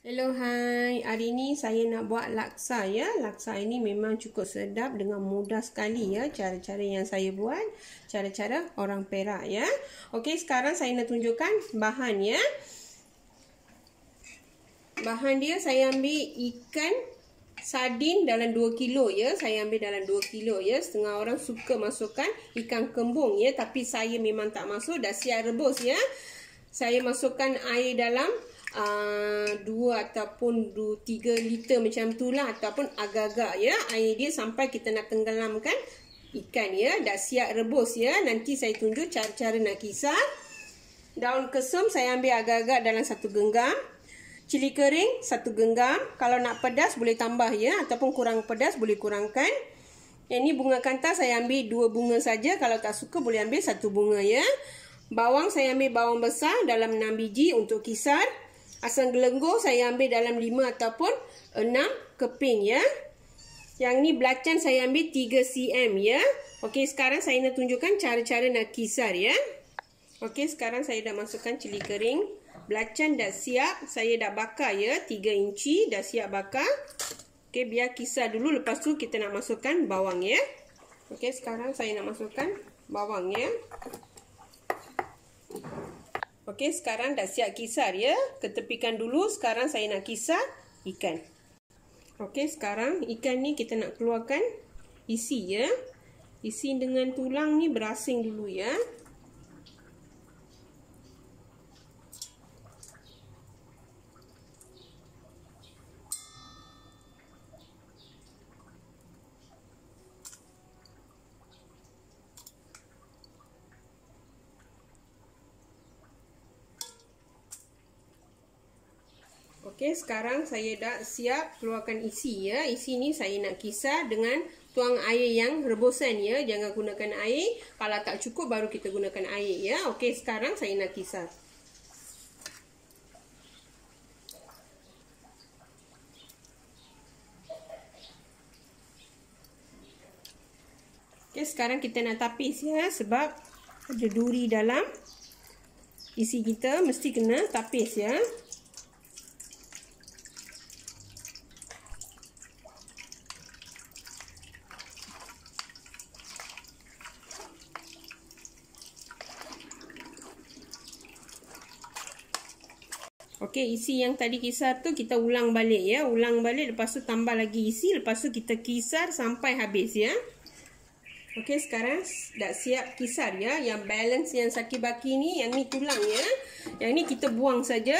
Hello hai, hari ini saya nak buat laksa ya. Laksa ini memang cukup sedap dengan mudah sekali ya cara-cara yang saya buat, cara-cara orang Perak ya. Okey, sekarang saya nak tunjukkan bahan ya. Bahan dia saya ambil ikan sardin dalam 2 kilo ya. Saya ambil dalam 2 kilo ya. Setengah orang suka masukkan ikan kembung ya, tapi saya memang tak masuk dah siap rebus ya. Saya masukkan air dalam 2 ah, ataupun 3 liter macam tu lah ataupun agak-agak ya air dia sampai kita nak tenggelamkan ikan ya dah siap rebus ya nanti saya tunjuk cara-cara nak kisar daun kesum saya ambil agak-agak dalam satu genggam cili kering satu genggam kalau nak pedas boleh tambah ya ataupun kurang pedas boleh kurangkan yang ni bunga kantar saya ambil dua bunga saja kalau tak suka boleh ambil satu bunga ya bawang saya ambil bawang besar dalam 6 biji untuk kisar Asam gelenggur saya ambil dalam 5 ataupun 6 keping ya. Yang ni belacan saya ambil 3 cm ya. Okey sekarang saya nak tunjukkan cara-cara nak kisar ya. Okey sekarang saya dah masukkan cili kering. Belacan dah siap. Saya dah bakar ya. 3 inci dah siap bakar. Okey biar kisar dulu. Lepas tu kita nak masukkan bawang ya. Okey sekarang saya nak masukkan bawang ya. Okey, sekarang dah siap kisar ya. Ketepikan dulu, sekarang saya nak kisar ikan. Okey, sekarang ikan ni kita nak keluarkan isi ya. Isi dengan tulang ni berasing dulu ya. Okey, sekarang saya dah siap keluarkan isi ya. Isi ni saya nak kisar dengan tuang air yang rebusan ya. Jangan gunakan air. Kalau tak cukup baru kita gunakan air ya. Okey, sekarang saya nak kisar. Okey, sekarang kita nak tapis ya sebab ada duri dalam isi kita mesti kena tapis ya. Okey, isi yang tadi kisar tu kita ulang balik ya. Ulang balik lepas tu tambah lagi isi. Lepas tu kita kisar sampai habis ya. Okey, sekarang dah siap kisar ya. Yang balance yang saki-baki ni, yang ni tulang ya. Yang ni kita buang saja.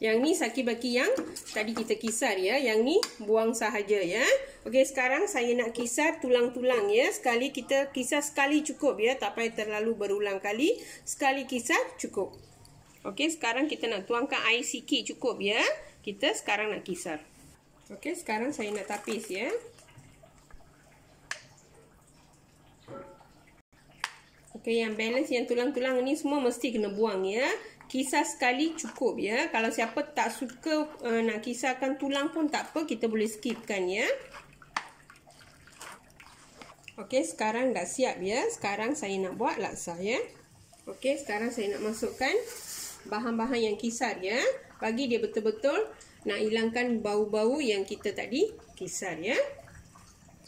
Yang ni saki-baki yang tadi kita kisar ya. Yang ni buang sahaja ya. Okey, sekarang saya nak kisar tulang-tulang ya. Sekali kita kisar sekali cukup ya. Tak payah terlalu berulang kali. Sekali kisar cukup. Okey, sekarang kita nak tuangkan air sikit cukup ya. Kita sekarang nak kisar. Okey, sekarang saya nak tapis ya. Okey, yang balance yang tulang-tulang ni semua mesti kena buang ya. Kisar sekali cukup ya. Kalau siapa tak suka uh, nak kisarkan tulang pun tak apa, kita boleh skipkan ya. Okey, sekarang dah siap ya. Sekarang saya nak buat laksa ya. Okey, sekarang saya nak masukkan bahan-bahan yang kisar ya. Bagi dia betul-betul nak hilangkan bau-bau yang kita tadi kisar ya.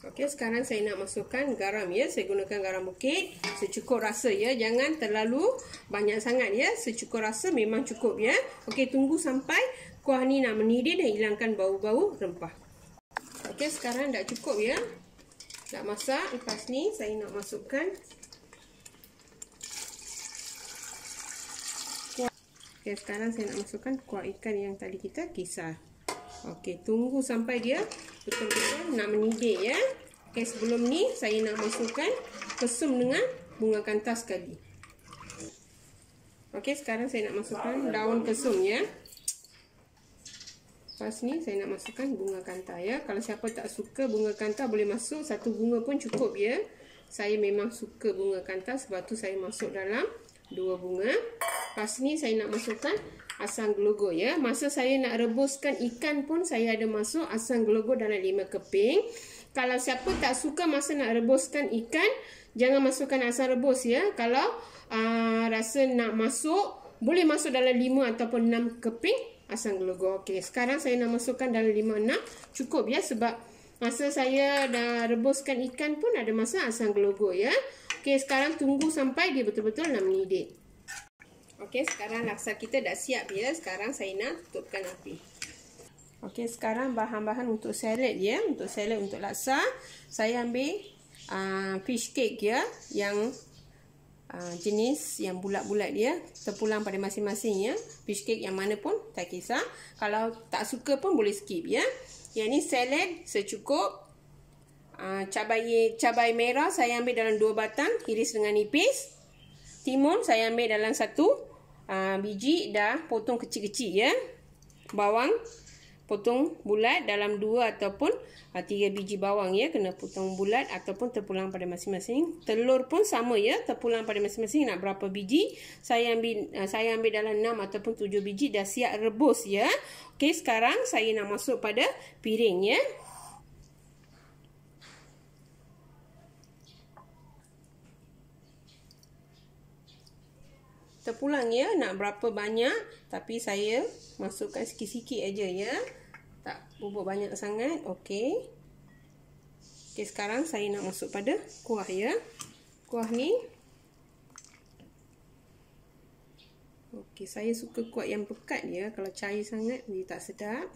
Okey, sekarang saya nak masukkan garam ya. Saya gunakan garam bukit secukup rasa ya. Jangan terlalu banyak sangat ya. Secukup rasa memang cukup ya. Okey, tunggu sampai kuah ni nak mendidih dan hilangkan bau-bau rempah. Okey, sekarang dah cukup ya. Dah masak. Lepas ni saya nak masukkan Okay, sekarang saya nak masukkan kuah ikan yang tadi kita kisar. Okey, tunggu sampai dia betul-betul nak mendidih ya. Okey, sebelum ni saya nak masukkan kesum dengan bunga kantas sekali. Okey, sekarang saya nak masukkan daun kesum ya. Lepas ni saya nak masukkan bunga kantar ya. Kalau siapa tak suka bunga kantar boleh masuk satu bunga pun cukup ya. Saya memang suka bunga kantar sebab tu saya masuk dalam dua bunga Lepas ni saya nak masukkan asam gelugur ya. Masa saya nak rebuskan ikan pun saya ada masuk asam gelugur dalam lima keping. Kalau siapa tak suka masa nak rebuskan ikan, jangan masukkan asam rebus ya. Kalau uh, rasa nak masuk, boleh masuk dalam 5 ataupun enam keping asam gelugur. Okey, sekarang saya nak masukkan dalam lima 6 cukup ya sebab masa saya dah rebuskan ikan pun ada masa asam gelugur ya. Okey, sekarang tunggu sampai dia betul-betul nak mendidih. Okey, sekarang laksa kita dah siap ya. Sekarang saya nak tutupkan api. Okey, sekarang bahan-bahan untuk salad ya. Untuk salad untuk laksa, saya ambil uh, fish cake ya yang uh, jenis yang bulat-bulat dia, ya. terpulang pada masing-masing ya. Fish cake yang mana pun tak kisah. Kalau tak suka pun boleh skip ya. Yang ni salad secukup uh, cabai cabai merah saya ambil dalam dua batang, iris dengan nipis. Timun saya ambil dalam satu uh, biji dah potong kecil-kecil ya. Bawang potong bulat dalam dua ataupun 3 uh, ah, biji bawang ya. Kena potong bulat ataupun terpulang pada masing-masing. Telur pun sama ya. Terpulang pada masing-masing nak berapa biji. Saya ambil uh, saya ambil dalam enam ataupun tujuh biji dah siap rebus ya. Okey sekarang saya nak masuk pada piring ya. terpulang ya nak berapa banyak tapi saya masukkan sikit-sikit aja ya tak bubuk banyak sangat okey okey sekarang saya nak masuk pada kuah ya kuah ni okey saya suka kuah yang pekat ya kalau cair sangat dia tak sedap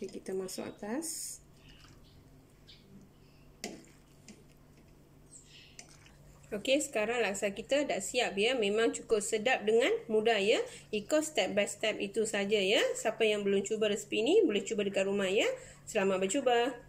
jadi okay, kita masuk atas Okey, sekarang laksa kita dah siap ya. Memang cukup sedap dengan mudah ya. Ikut step by step itu saja ya. Siapa yang belum cuba resipi ini boleh cuba dekat rumah ya. Selamat mencuba.